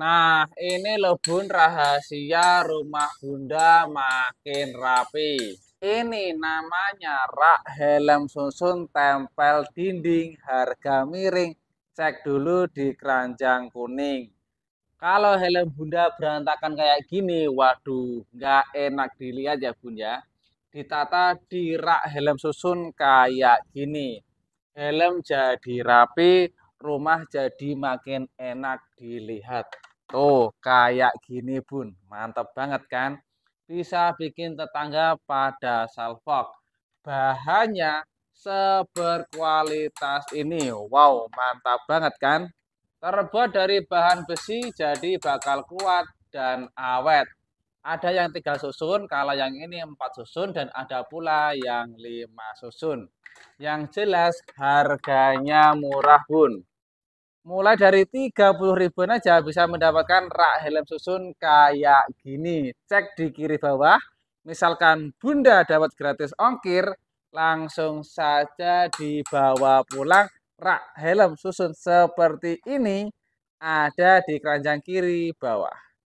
Nah, ini lebun rahasia rumah Bunda makin rapi. Ini namanya rak helm susun tempel dinding harga miring. Cek dulu di keranjang kuning. Kalau helm Bunda berantakan kayak gini, waduh, nggak enak dilihat ya Bun ya. Ditata di rak helm susun kayak gini. Helm jadi rapi, rumah jadi makin enak dilihat. Tuh, kayak gini bun. Mantap banget kan? Bisa bikin tetangga pada salfok. Bahannya seberkualitas ini. Wow, mantap banget kan? Terbuat dari bahan besi, jadi bakal kuat dan awet. Ada yang tiga susun, kalau yang ini empat susun, dan ada pula yang lima susun. Yang jelas harganya murah bun mulai dari 30 ribuan aja bisa mendapatkan rak helm susun kayak gini. Cek di kiri bawah, misalkan Bunda dapat gratis ongkir, langsung saja dibawa pulang rak helm susun seperti ini ada di keranjang kiri bawah.